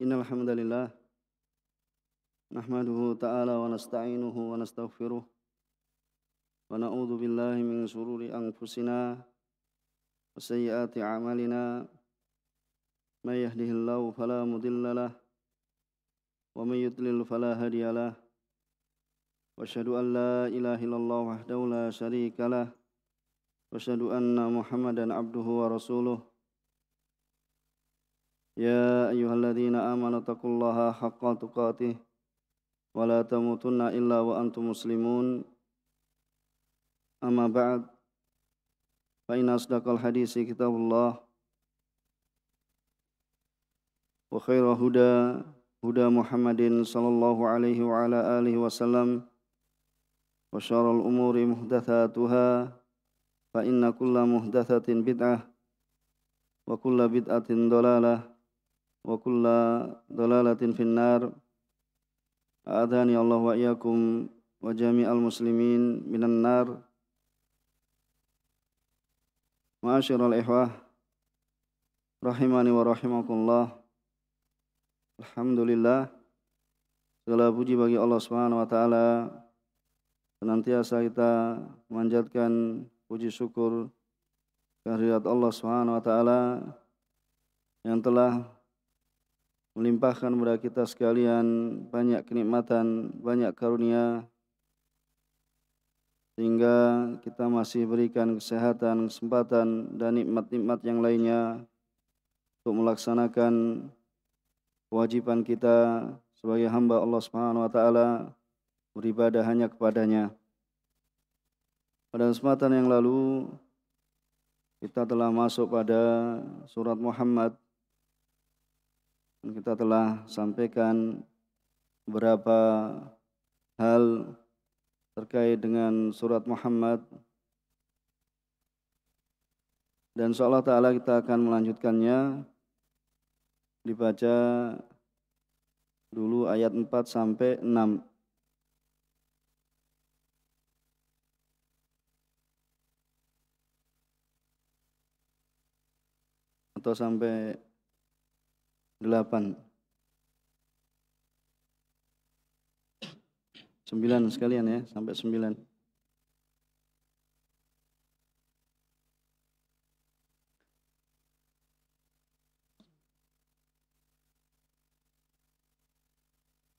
إن الحمد لله نحمده تعالى ونستعينه ونستغفره ونعوذ بالله من شرور أنفسنا وسيئات أعمالنا من يهده الله فلا مضل له ومن يضلل فلا هادي له واشهد أن لا إله إلا الله وحده لا شريك له واشهد أن محمدا عبده ورسوله يا أيها الذين آمنوا اتقوا الله حق تقاته ولا تموتن إلا وأنتم مسلمون أما بعد فإن أصدق الحديث كتاب الله وخير هدى هدى محمد صلى الله عليه وعلى آله وسلم وشر الأمور محدثاتها فإن كل محدثة بدعة وكل بدعة ضلالة وكل ضلالة في النار أعاذني الله وإياكم وجميع المسلمين من النار معاشر الإخوة rahimani wa rahimakumullah. Alhamdulillah segala puji bagi Allah Subhanahu wa taala. Senantiasa kita manjatkan puji syukur kehadirat Allah Subhanahu wa taala yang telah melimpahkan kepada kita sekalian banyak kenikmatan, banyak karunia sehingga kita masih berikan kesehatan, kesempatan dan nikmat-nikmat yang lainnya untuk melaksanakan kewajiban kita sebagai hamba Allah Subhanahu wa taala beribadah hanya kepadanya. Pada kesempatan yang lalu kita telah masuk pada surat Muhammad kita telah sampaikan beberapa hal terkait dengan surat Muhammad dan seolah taala kita akan melanjutkannya dibaca dulu ayat 4 sampai 6 atau sampai delapan sembilan sekalian ya sampai sembilan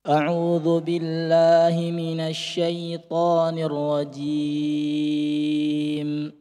أعوذ بالله من الشيطان الرجيم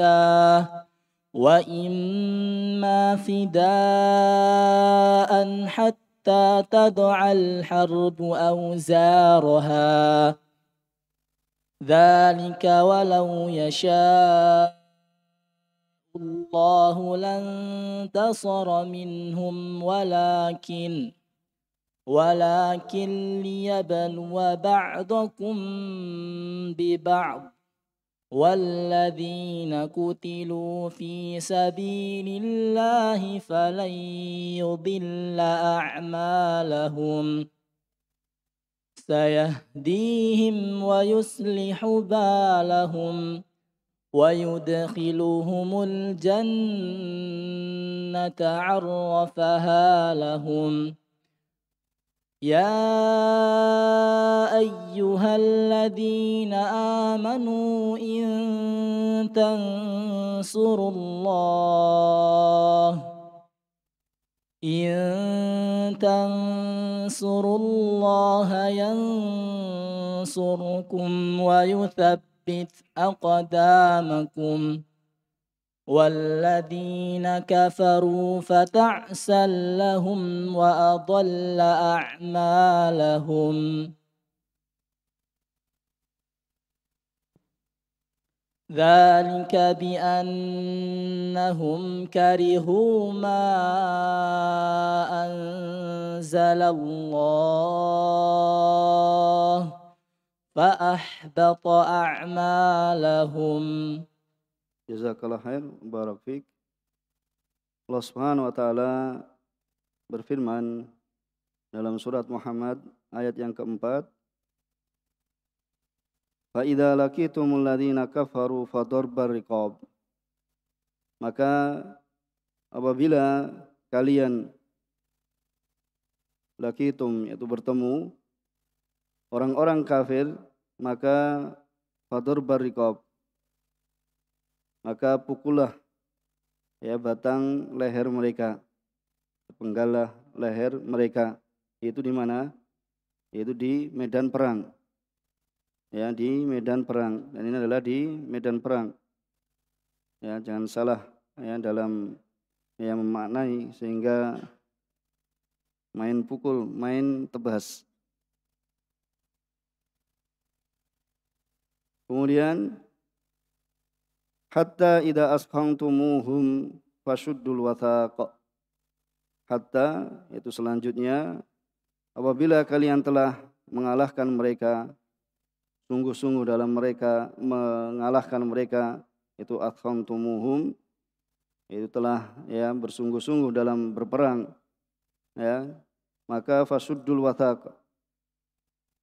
وإما فداء حتى تضع الحرب أوزارها ذلك ولو يشاء الله لانتصر منهم ولكن ولكن ليبلو بعضكم ببعض والذين قتلوا في سبيل الله فلن يضل أعمالهم سيهديهم ويصلح بالهم ويدخلهم الجنة عرفها لهم يا ايها الذين امنوا ان تنصروا الله ان تنصروا الله ينصركم ويثبت اقدامكم والذين كفروا فتعسا لهم وأضل أعمالهم ذلك بأنهم كرهوا ما أنزل الله فأحبط أعمالهم Jazakallah khair, barak fiq. Allah Subhanahu wa taala berfirman dalam surat Muhammad ayat yang keempat Fa idza laqitumul ladzina kafaru fadarbar riqab Maka apabila kalian lakitum yaitu bertemu orang-orang kafir maka fadur barikob maka pukullah ya batang leher mereka penggalah leher mereka itu di mana yaitu di medan perang ya di medan perang dan ini adalah di medan perang ya jangan salah ya dalam ya memaknai sehingga main pukul main tebas kemudian hatta idza tumuhum fashuddul wathaq hatta itu selanjutnya apabila kalian telah mengalahkan mereka sungguh-sungguh dalam mereka mengalahkan mereka itu tumuhum, itu telah ya bersungguh-sungguh dalam berperang ya maka fasuddul watak.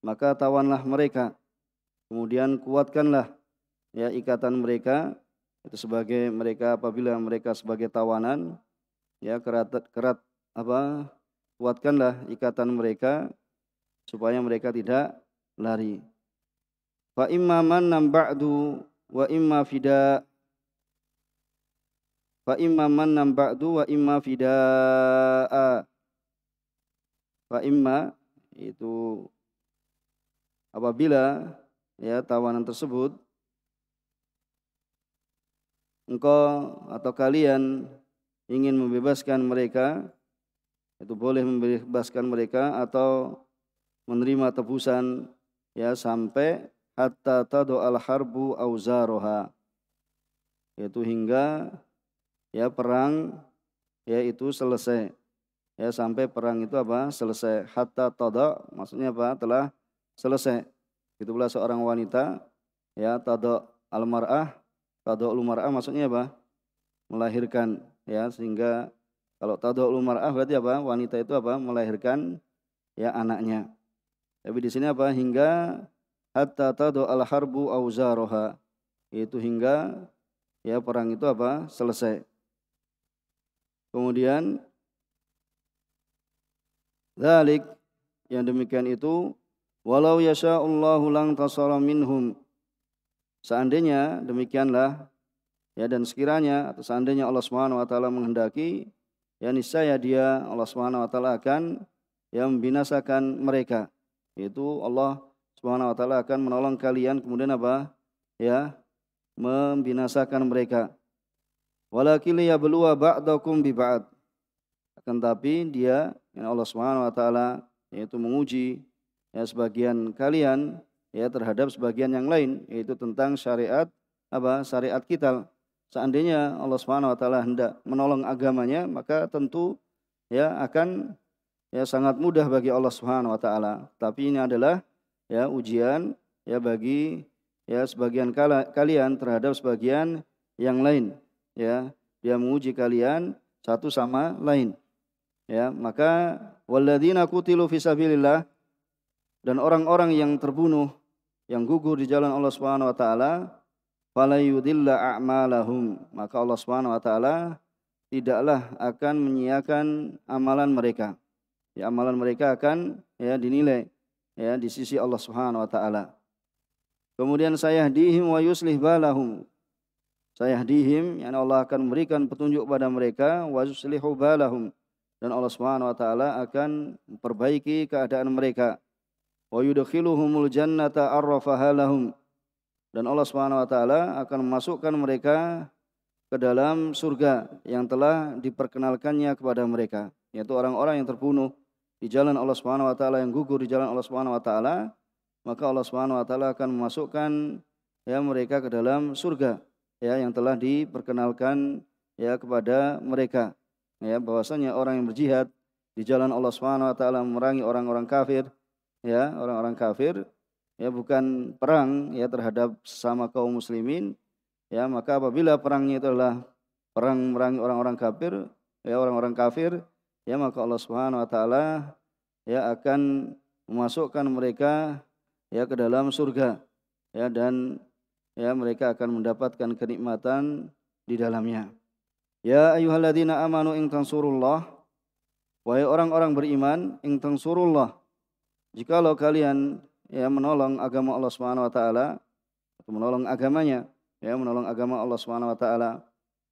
maka tawanlah mereka kemudian kuatkanlah ya ikatan mereka itu sebagai mereka apabila mereka sebagai tawanan ya kerat kerat apa kuatkanlah ikatan mereka supaya mereka tidak lari. Fa imma mannam ba'du wa imma fida fa imma mannam ba'du wa imma fida'a fa imma itu apabila ya tawanan tersebut engkau atau kalian ingin membebaskan mereka itu boleh membebaskan mereka atau menerima tebusan ya sampai hatta tadu al harbu auzaroha yaitu hingga ya perang yaitu selesai ya sampai perang itu apa selesai hatta tada maksudnya apa telah selesai itu pula seorang wanita ya tada almarah Tadau mar'ah maksudnya apa? Melahirkan ya sehingga kalau tadau mar'ah berarti apa? Wanita itu apa? Melahirkan ya anaknya. Tapi di sini apa? Hingga hatta tadau al harbu auzaroha. Itu hingga ya perang itu apa? Selesai. Kemudian dalik yang demikian itu walau yasha Allahu lang tasara minhum Seandainya demikianlah ya dan sekiranya atau seandainya Allah Subhanahu wa taala menghendaki ya niscaya dia Allah Subhanahu wa taala akan yang membinasakan mereka. Yaitu Allah Subhanahu wa taala akan menolong kalian kemudian apa? Ya, membinasakan mereka. Walakin liyabluwa ba'dakum bi ba'd. Akan tapi dia yang Allah Subhanahu wa taala yaitu menguji ya sebagian kalian ya terhadap sebagian yang lain yaitu tentang syariat apa syariat kita seandainya Allah Subhanahu wa taala hendak menolong agamanya maka tentu ya akan ya sangat mudah bagi Allah Subhanahu wa taala tapi ini adalah ya ujian ya bagi ya sebagian kala, kalian terhadap sebagian yang lain ya dia menguji kalian satu sama lain ya maka walladzina qutilu fisabilillah dan orang-orang yang terbunuh yang gugur di jalan Allah Subhanahu wa taala fala a'malahum maka Allah Subhanahu wa taala tidaklah akan menyiakan amalan mereka ya amalan mereka akan ya dinilai ya di sisi Allah Subhanahu wa taala kemudian dihim wa yuslih balahum dihim, yang Allah akan memberikan petunjuk pada mereka wa yuslihu balahum dan Allah Subhanahu wa taala akan memperbaiki keadaan mereka wa yudkhiluhumul jannata arrafaha lahum dan Allah Subhanahu wa taala akan memasukkan mereka ke dalam surga yang telah diperkenalkannya kepada mereka yaitu orang-orang yang terbunuh di jalan Allah Subhanahu wa taala yang gugur di jalan Allah Subhanahu wa taala maka Allah Subhanahu wa taala akan memasukkan ya mereka ke dalam surga ya yang telah diperkenalkan ya kepada mereka ya bahwasanya orang yang berjihad di jalan Allah Subhanahu wa taala memerangi orang-orang kafir ya orang-orang kafir ya bukan perang ya terhadap sesama kaum muslimin ya maka apabila perangnya itu adalah perang merangi orang-orang kafir ya orang-orang kafir ya maka Allah Subhanahu wa taala ya akan memasukkan mereka ya ke dalam surga ya dan ya mereka akan mendapatkan kenikmatan di dalamnya. Ya ayyuhalladzina amanu in tansurullah wahai orang-orang beriman in tansurullah Jikalau kalian ya menolong agama Allah Subhanahu wa taala atau menolong agamanya, ya menolong agama Allah Subhanahu wa taala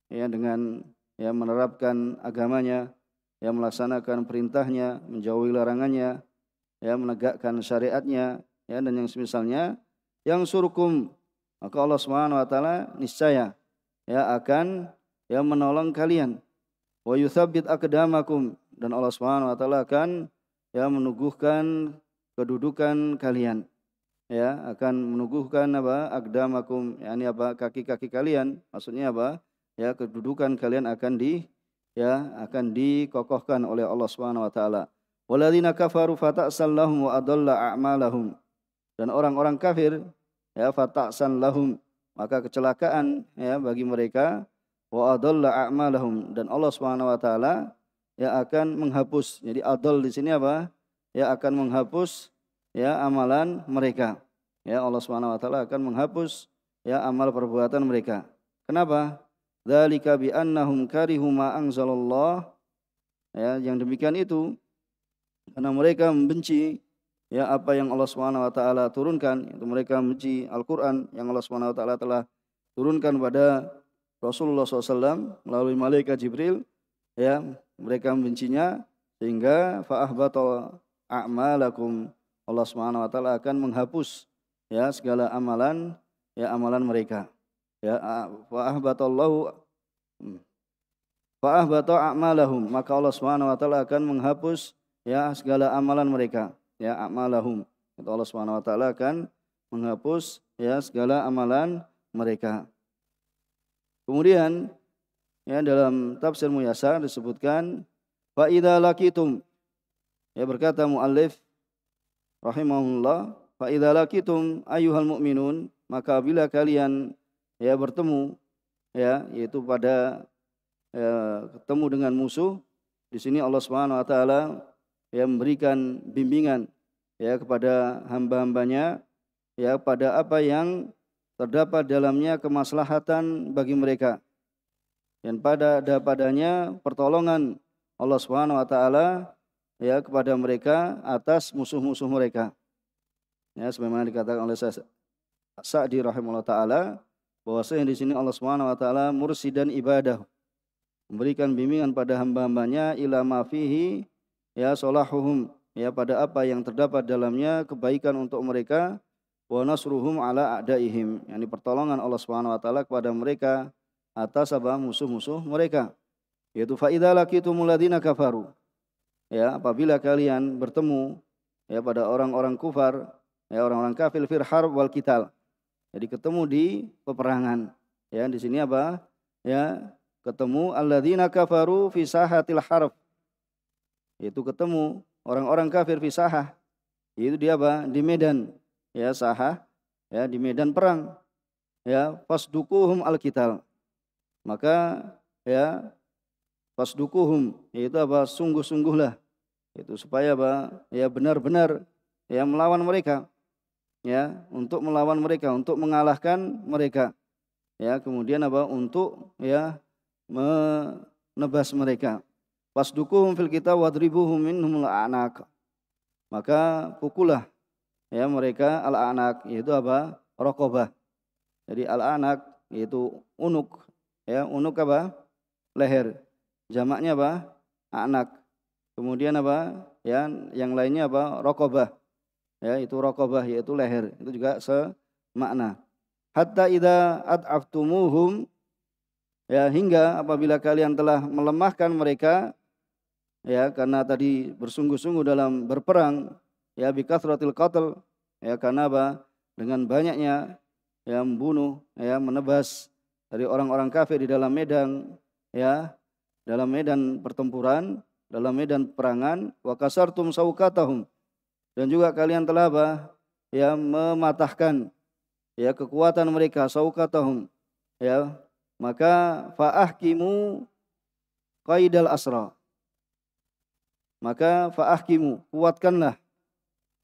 ya dengan ya menerapkan agamanya, ya melaksanakan perintahnya, menjauhi larangannya, ya menegakkan syariatnya, ya dan yang semisalnya yang surkum maka Allah Subhanahu wa taala niscaya ya akan ya menolong kalian wa yuthabbit aqdamakum dan Allah Subhanahu wa taala akan ya menuguhkan kedudukan kalian ya akan meneguhkan apa akdamakum yakni apa kaki-kaki kalian maksudnya apa ya kedudukan kalian akan di ya akan dikokohkan oleh Allah Subhanahu wa taala walladzina kafaru fata'sal wa adalla a'malahum dan orang-orang kafir ya fata'san lahum maka kecelakaan ya bagi mereka wa adalla a'malahum dan Allah Subhanahu wa taala ya akan menghapus jadi adol di sini apa ya akan menghapus ya amalan mereka. Ya Allah Subhanahu wa taala akan menghapus ya amal perbuatan mereka. Kenapa? Dzalika bi annahum karihu ma anzalallah. Ya, yang demikian itu karena mereka membenci ya apa yang Allah Subhanahu wa taala turunkan, itu mereka membenci Al-Qur'an yang Allah Subhanahu wa taala telah turunkan pada Rasulullah SAW melalui malaikat Jibril ya mereka membencinya sehingga faahbatul a'malakum. Allah Subhanahu wa taala akan menghapus ya segala amalan ya amalan mereka. Ya fa ahbatallahu fa hmm. ahbata a'malahum. Maka Allah Subhanahu wa taala akan menghapus ya segala amalan mereka, ya a'malahum. Itu Allah Subhanahu wa taala akan menghapus ya segala amalan mereka. Kemudian ya dalam tafsir Muyasar disebutkan fa idza laqitum Ya berkata muallif rahimahullah, fa idza laqitum ayyuhal mu'minun, maka bila kalian ya bertemu ya yaitu pada ya, ketemu dengan musuh di sini Allah Subhanahu wa taala ya memberikan bimbingan ya kepada hamba-hambanya ya pada apa yang terdapat dalamnya kemaslahatan bagi mereka dan pada ada pertolongan Allah Subhanahu wa taala ya kepada mereka atas musuh-musuh mereka. Ya, sebagaimana dikatakan oleh saya Sa'di rahimahullah taala bahwasanya di sini Allah Subhanahu wa taala mursidan ibadah memberikan bimbingan pada hamba-hambanya ila mafihi ya solahuhum ya pada apa yang terdapat dalamnya kebaikan untuk mereka wa nasruhum ala adaihim yakni pertolongan Allah Subhanahu wa taala kepada mereka atas apa musuh-musuh mereka yaitu fa idza laqitumul ladzina kafaru ya apabila kalian bertemu ya pada orang-orang kufar ya orang-orang kafir fir harb wal kital jadi ketemu di peperangan ya di sini apa ya ketemu alladzina kafaru fi sahatil harb itu ketemu orang-orang kafir fi sahah itu dia apa di medan ya sahah ya di medan perang ya fasdukuhum alkital maka ya fasdukuhum yaitu apa sungguh-sungguhlah itu supaya apa ya benar-benar ya melawan mereka ya untuk melawan mereka untuk mengalahkan mereka ya kemudian apa untuk ya menebas mereka pas dukung fil kita wadribuhum minhumul anak maka pukulah ya mereka al anak yaitu apa rokobah jadi al anak yaitu unuk ya unuk apa leher jamaknya apa anak Kemudian apa? Ya, yang lainnya apa? Rokobah. Ya, itu rokobah yaitu leher. Itu juga semakna. Hatta ida ad'aftumuhum ya hingga apabila kalian telah melemahkan mereka ya karena tadi bersungguh-sungguh dalam berperang ya bikathratil qatl ya karena apa dengan banyaknya yang membunuh ya menebas dari orang-orang kafir di dalam medan ya dalam medan pertempuran dalam medan perangan wa kasartum saukatahum dan juga kalian telah apa ya mematahkan ya kekuatan mereka saukatahum ya maka faahkimu qaidal asra maka faahkimu kuatkanlah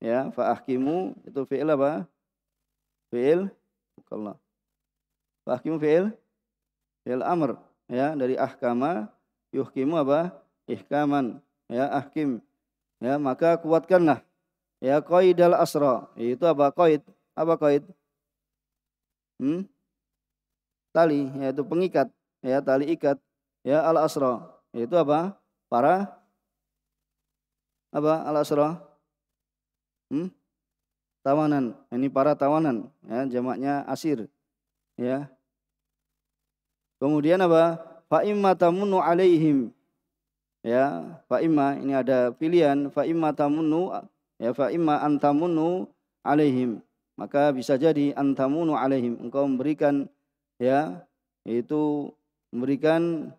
ya faahkimu itu fi'il apa fi'il bukanlah faahkimu fi'il fi'il amr ya dari ahkama yuhkimu apa ihkaman ya ahkim ya maka kuatkanlah ya qaidal asra itu apa qaid apa qaid hmm? tali yaitu pengikat ya tali ikat ya al asra itu apa para apa al asra hmm? tawanan ini para tawanan ya jamaknya asir ya kemudian apa fa'imma tamunu alaihim ya fa'ima ini ada pilihan Fa'ima tamunu ya fa'ima antamunu alehim. alaihim maka bisa jadi antamunu alaihim engkau memberikan ya itu memberikan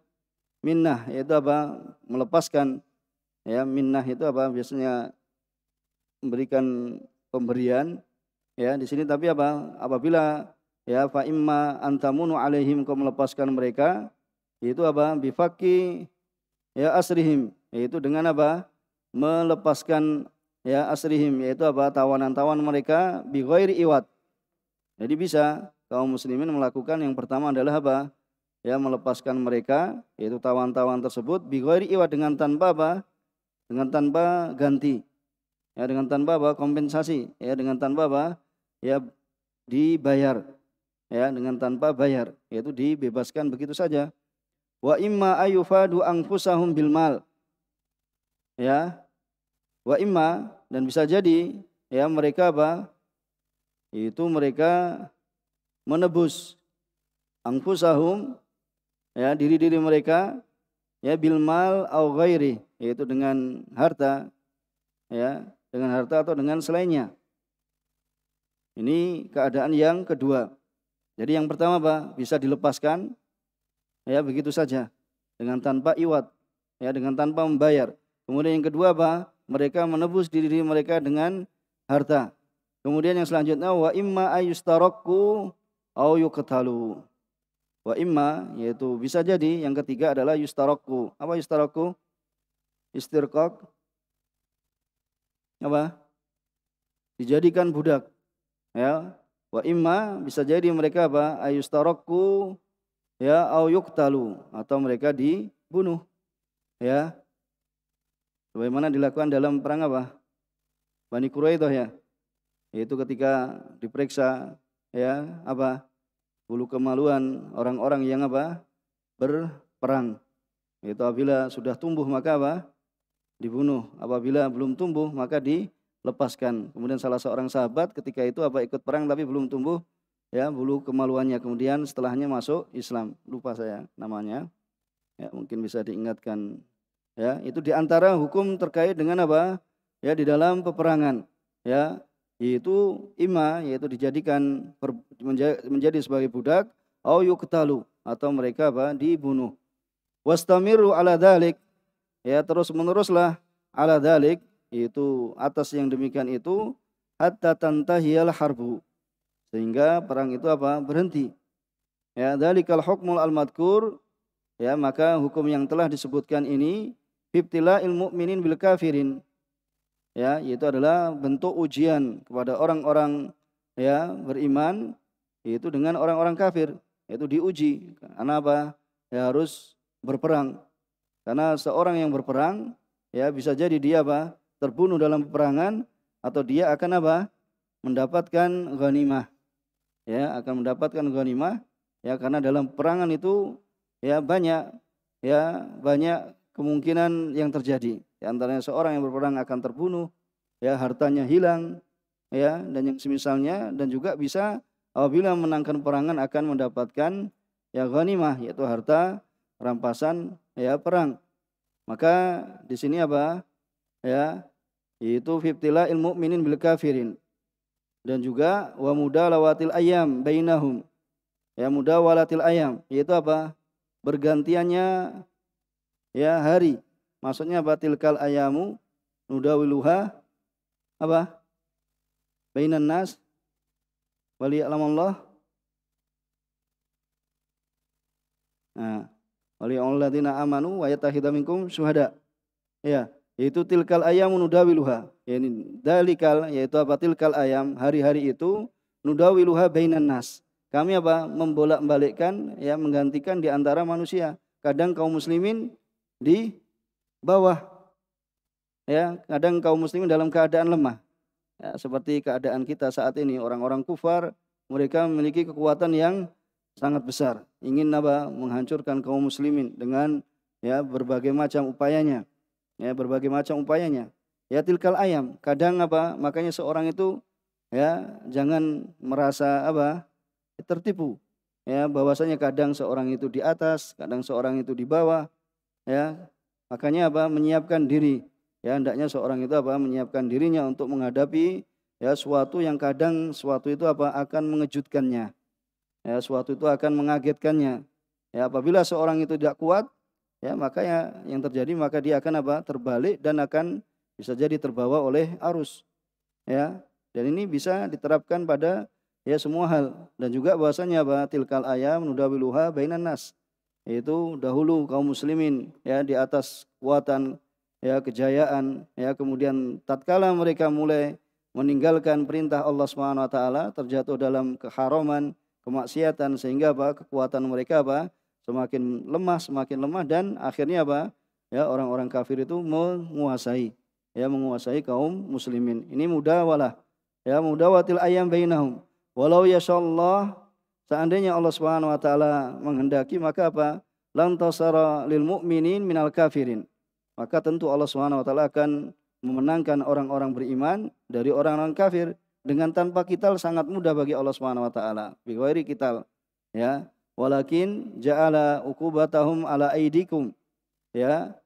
minnah yaitu apa melepaskan ya minnah itu apa biasanya memberikan pemberian ya di sini tapi apa apabila ya fa'ima antamunu alaihim engkau melepaskan mereka itu apa bifaki ya asrihim yaitu dengan apa melepaskan ya asrihim yaitu apa tawanan-tawanan mereka bi iwat jadi bisa kaum muslimin melakukan yang pertama adalah apa ya melepaskan mereka yaitu tawan-tawan tersebut bi iwat dengan tanpa apa dengan tanpa ganti ya dengan tanpa apa kompensasi ya dengan tanpa apa ya dibayar ya dengan tanpa bayar yaitu dibebaskan begitu saja wa imma ayufadu angfusahum bil mal ya wa imma dan bisa jadi ya mereka apa itu mereka menebus angfusahum ya diri-diri mereka ya bil mal au ghairi yaitu dengan harta ya dengan harta atau dengan selainnya ini keadaan yang kedua jadi yang pertama apa bisa dilepaskan ya begitu saja dengan tanpa iwat ya dengan tanpa membayar kemudian yang kedua apa mereka menebus diri mereka dengan harta kemudian yang selanjutnya wa imma ayustaroku au yuqtalu wa imma yaitu bisa jadi yang ketiga adalah yustaroku apa yustaroku istirqaq apa dijadikan budak ya wa imma bisa jadi mereka apa ayustaroku ya au yuktalu atau mereka dibunuh ya sebagaimana dilakukan dalam perang apa Bani Quraidah ya yaitu ketika diperiksa ya apa bulu kemaluan orang-orang yang apa berperang yaitu apabila sudah tumbuh maka apa dibunuh apabila belum tumbuh maka dilepaskan kemudian salah seorang sahabat ketika itu apa ikut perang tapi belum tumbuh ya bulu kemaluannya kemudian setelahnya masuk Islam lupa saya namanya ya mungkin bisa diingatkan ya itu diantara hukum terkait dengan apa ya di dalam peperangan ya yaitu ima yaitu dijadikan menjadi, sebagai budak au yuqtalu atau mereka apa dibunuh wastamiru ala dalik ya terus meneruslah ala dalik yaitu atas yang demikian itu hatta tantahiyal harbu sehingga perang itu apa berhenti ya dari hukmul al madkur ya maka hukum yang telah disebutkan ini fitilah ilmu minin bil kafirin ya yaitu adalah bentuk ujian kepada orang-orang ya beriman yaitu dengan orang-orang kafir yaitu diuji karena apa ya harus berperang karena seorang yang berperang ya bisa jadi dia apa terbunuh dalam peperangan atau dia akan apa mendapatkan ghanimah ya akan mendapatkan ghanimah ya karena dalam perangan itu ya banyak ya banyak kemungkinan yang terjadi ya, antaranya seorang yang berperang akan terbunuh ya hartanya hilang ya dan yang semisalnya dan juga bisa apabila menangkan perangan akan mendapatkan ya ghanimah yaitu harta rampasan ya perang maka di sini apa ya itu fitila ilmu minin bil kafirin dan juga wa mudalawatil ayam bainahum ya mudawalatil ayam yaitu apa bergantiannya ya hari maksudnya apa tilkal ayamu nudawiluha apa bainan nas wali Allah nah wali alladzina amanu wa yatahidaminkum syuhada ya yaitu tilkal ayamu nudawiluha yani dalikal yaitu apa tilkal ayam hari-hari itu nudawiluha bainan nas. Kami apa membolak-balikkan ya menggantikan di antara manusia. Kadang kaum muslimin di bawah ya, kadang kaum muslimin dalam keadaan lemah. Ya, seperti keadaan kita saat ini orang-orang kufar mereka memiliki kekuatan yang sangat besar ingin apa menghancurkan kaum muslimin dengan ya berbagai macam upayanya ya berbagai macam upayanya Ya tilkal ayam. Kadang apa? Makanya seorang itu ya jangan merasa apa? tertipu. Ya, bahwasanya kadang seorang itu di atas, kadang seorang itu di bawah. Ya. Makanya apa? menyiapkan diri. Ya, hendaknya seorang itu apa? menyiapkan dirinya untuk menghadapi ya suatu yang kadang suatu itu apa? akan mengejutkannya. Ya, suatu itu akan mengagetkannya. Ya, apabila seorang itu tidak kuat, ya makanya yang terjadi maka dia akan apa? terbalik dan akan bisa jadi terbawa oleh arus ya dan ini bisa diterapkan pada ya semua hal dan juga bahasanya apa tilkal ayam nudawiluha bainan nas yaitu dahulu kaum muslimin ya di atas kekuatan ya kejayaan ya kemudian tatkala mereka mulai meninggalkan perintah Allah Subhanahu wa taala terjatuh dalam keharaman kemaksiatan sehingga apa kekuatan mereka apa semakin lemah semakin lemah dan akhirnya apa ya orang-orang kafir itu menguasai ya menguasai kaum muslimin. Ini mudawalah. Ya mudawatil ayam bainahum. Walau ya yasyaallah seandainya Allah Subhanahu wa taala menghendaki maka apa? Lan tasara lil mu'minin minal kafirin. Maka tentu Allah Subhanahu wa taala akan memenangkan orang-orang beriman dari orang-orang kafir dengan tanpa kita sangat mudah bagi Allah Subhanahu wa taala. Biwairi kita ya. Walakin ja'ala uqubatahum ala aidikum. Ya,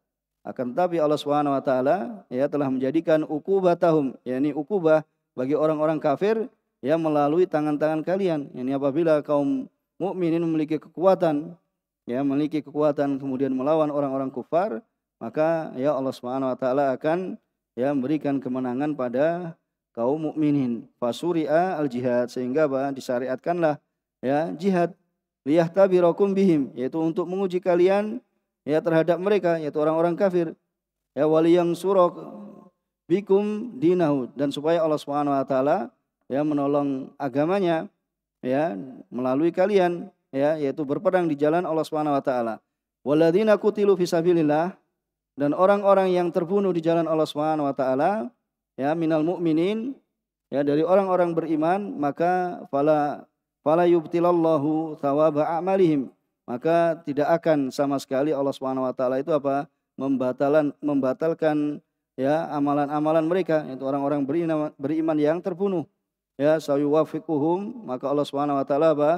akan tetapi Allah Subhanahu wa taala ya telah menjadikan ukubatahum, yakni ukubah bagi orang-orang kafir ya melalui tangan-tangan kalian. Ini yani apabila kaum mukminin memiliki kekuatan ya memiliki kekuatan kemudian melawan orang-orang kufar, maka ya Allah Subhanahu wa taala akan ya memberikan kemenangan pada kaum mukminin. Fasuria al-jihad sehingga bah, disyariatkanlah ya jihad liyahtabirakum bihim yaitu untuk menguji kalian ya terhadap mereka yaitu orang-orang kafir ya wali yang surok bikum dinahu dan supaya Allah Subhanahu wa taala ya menolong agamanya ya melalui kalian ya yaitu berperang di jalan Allah Subhanahu wa taala. Waladina kutilu fisabilillah dan orang-orang yang terbunuh di jalan Allah Subhanahu wa taala ya minal mu'minin ya dari orang-orang beriman maka fala fala yubtilallahu thawaba a'malihim maka tidak akan sama sekali Allah Subhanahu wa taala itu apa? membatalan membatalkan ya amalan-amalan mereka yaitu orang-orang beriman, yang terbunuh. Ya sayuwafiquhum maka Allah Subhanahu wa taala apa?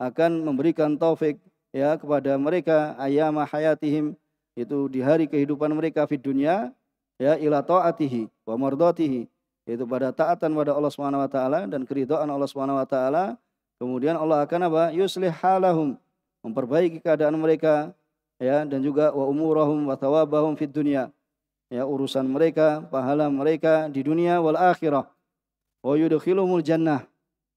akan memberikan taufik ya kepada mereka ayama hayatihim itu di hari kehidupan mereka di dunia ya ila taatihi wa mardatihi yaitu pada taatan pada Allah Subhanahu wa taala dan keridhaan Allah Subhanahu wa taala kemudian Allah akan apa yuslih halahum memperbaiki keadaan mereka ya dan juga wa umurahum wa thawabahum fid dunya ya urusan mereka pahala mereka di dunia wal akhirah wa yudkhiluhumul jannah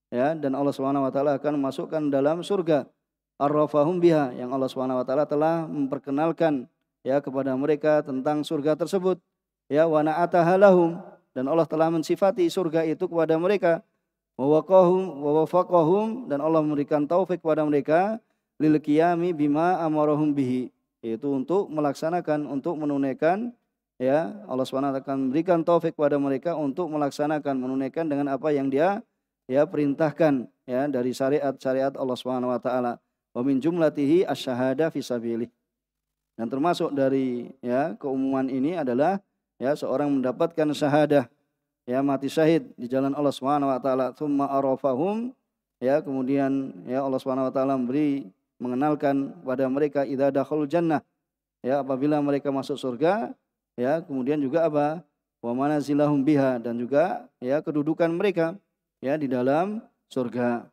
ya dan Allah Subhanahu wa taala akan masukkan dalam surga arrafahum biha yang Allah Subhanahu wa taala telah memperkenalkan ya kepada mereka tentang surga tersebut ya wa na'atahalahum dan Allah telah mensifati surga itu kepada mereka wa waqahum wa dan Allah memberikan taufik kepada mereka lil qiyami bima amarahum bihi yaitu untuk melaksanakan untuk menunaikan ya Allah SWT akan berikan taufik kepada mereka untuk melaksanakan menunaikan dengan apa yang dia ya perintahkan ya dari syariat-syariat Allah Swt. wa taala. Wa min fi Dan termasuk dari ya keumuman ini adalah ya seorang mendapatkan syahadah ya mati syahid di jalan Allah Subhanahu wa taala, tsumma arafahum ya kemudian ya Allah Subhanahu wa taala memberi mengenalkan pada mereka idza dakhalul jannah ya apabila mereka masuk surga ya kemudian juga apa wa manazilahum biha dan juga ya kedudukan mereka ya di dalam surga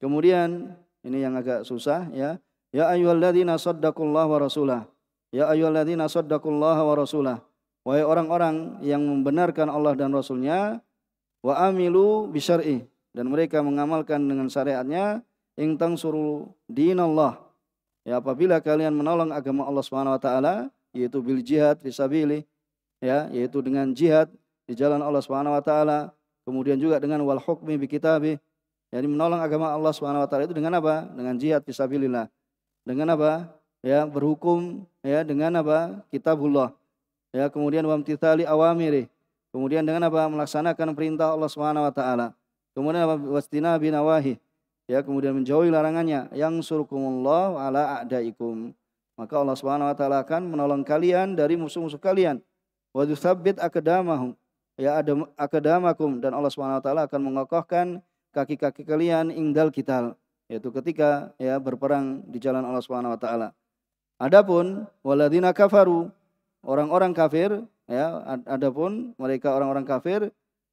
kemudian ini yang agak susah ya ya ayyuhalladzina saddaqallaha wa rasulah ya ayyuhalladzina saddaqallaha wa rasulah wahai orang-orang yang membenarkan Allah dan rasulnya wa amilu bisyar'i dan mereka mengamalkan dengan syariatnya suru din dinallah. Ya apabila kalian menolong agama Allah Subhanahu wa taala yaitu bil jihad fisabilillah ya yaitu dengan jihad di jalan Allah Subhanahu wa taala kemudian juga dengan wal hukmi bi kitabi yakni menolong agama Allah Subhanahu wa taala itu dengan apa dengan jihad fisabilillah dengan apa ya berhukum ya dengan apa kitabullah ya kemudian wamtithali awamiri kemudian dengan apa melaksanakan perintah Allah Subhanahu wa taala kemudian apa wastina binawahi ya kemudian menjauhi larangannya yang surkumullah ala a'daikum maka Allah Subhanahu wa taala akan menolong kalian dari musuh-musuh kalian wa yutsabbit aqdamahum ya adam akdamakum dan Allah Subhanahu wa taala akan mengokohkan kaki-kaki kalian ingdal kital yaitu ketika ya berperang di jalan Allah Subhanahu wa taala adapun waladina kafaru orang-orang kafir ya adapun mereka orang-orang kafir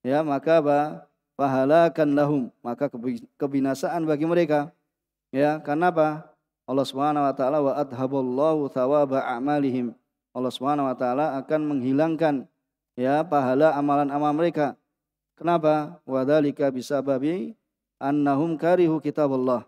ya maka bah, fahalakan lahum maka kebinasaan bagi mereka ya karena apa Allah Subhanahu wa taala wa adhaballahu thawaba a'malihim Allah Subhanahu wa taala akan menghilangkan ya pahala amalan-amal mereka kenapa wadzalika bisababi annahum karihu kitaballah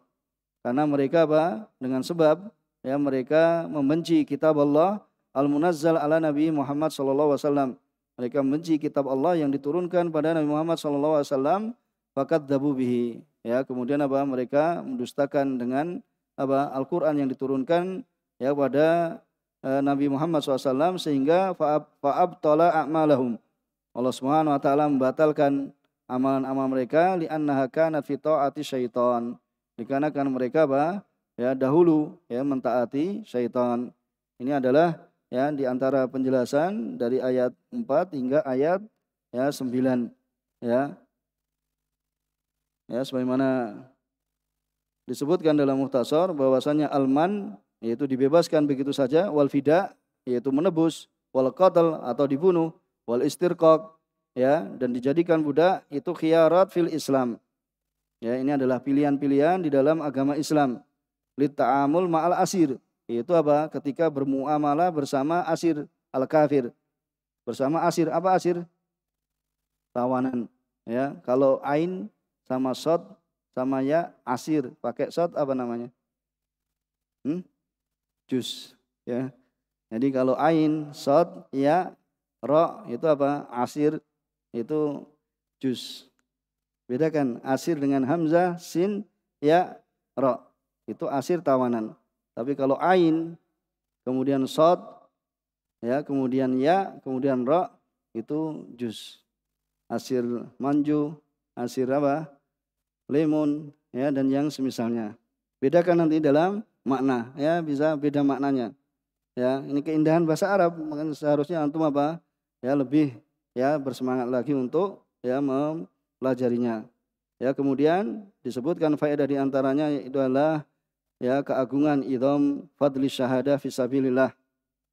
karena mereka apa dengan sebab ya mereka membenci kitab Allah al-munazzal ala Nabi Muhammad sallallahu alaihi wasallam mereka membenci kitab Allah yang diturunkan pada Nabi Muhammad SAW. Fakat dabu bihi. Ya, kemudian apa? Mereka mendustakan dengan apa? Al-Quran yang diturunkan ya pada uh, Nabi Muhammad SAW sehingga faab tola akmalahum. Allah Subhanahu Wa Taala membatalkan amalan-amalan mereka li'annaha kanat nafito ati syaiton. Dikarenakan mereka apa? Ya dahulu ya mentaati syaitan. Ini adalah ya di antara penjelasan dari ayat 4 hingga ayat ya 9 ya. Ya sebagaimana disebutkan dalam muhtasar bahwasanya alman yaitu dibebaskan begitu saja wal fida yaitu menebus wal qatal atau dibunuh wal istirqaq ya dan dijadikan budak itu khiyarat fil Islam. Ya ini adalah pilihan-pilihan di dalam agama Islam. Lit ta'amul ma'al asir itu apa? Ketika bermuamalah bersama asir al-kafir. Bersama asir apa asir? Tawanan. Ya, kalau ain sama sod sama ya asir pakai sod apa namanya? Hmm? Jus. Ya. Jadi kalau ain, sod, ya, ro itu apa? Asir itu jus. Bedakan asir dengan hamzah, sin, ya, ro. Itu asir tawanan. Tapi kalau ain, kemudian sod, ya, kemudian ya, kemudian ro, itu jus. Asir manju, asir apa? Lemon, ya dan yang semisalnya. Bedakan nanti dalam makna, ya bisa beda maknanya. Ya, ini keindahan bahasa Arab, maka seharusnya antum apa? Ya lebih ya bersemangat lagi untuk ya mempelajarinya. Ya, kemudian disebutkan faedah di antaranya itu adalah ya keagungan idom fadli syahada fisabilillah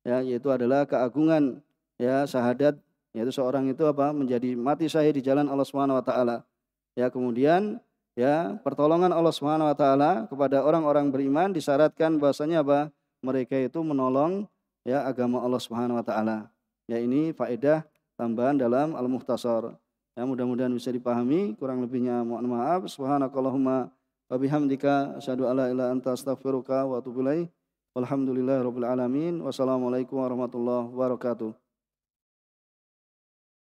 ya yaitu adalah keagungan ya syahadat yaitu seorang itu apa menjadi mati syahid di jalan Allah Subhanahu wa taala ya kemudian ya pertolongan Allah Subhanahu wa taala kepada orang-orang beriman disyaratkan bahasanya apa mereka itu menolong ya agama Allah Subhanahu wa taala ya ini faedah tambahan dalam al-muhtasar ya mudah-mudahan bisa dipahami kurang lebihnya mohon maaf subhanakallahumma Wa bihamdika asyhadu alla ilaha anta astaghfiruka wa atubu ilaik. Walhamdulillahirabbil alamin. Wassalamualaikum warahmatullahi wabarakatuh.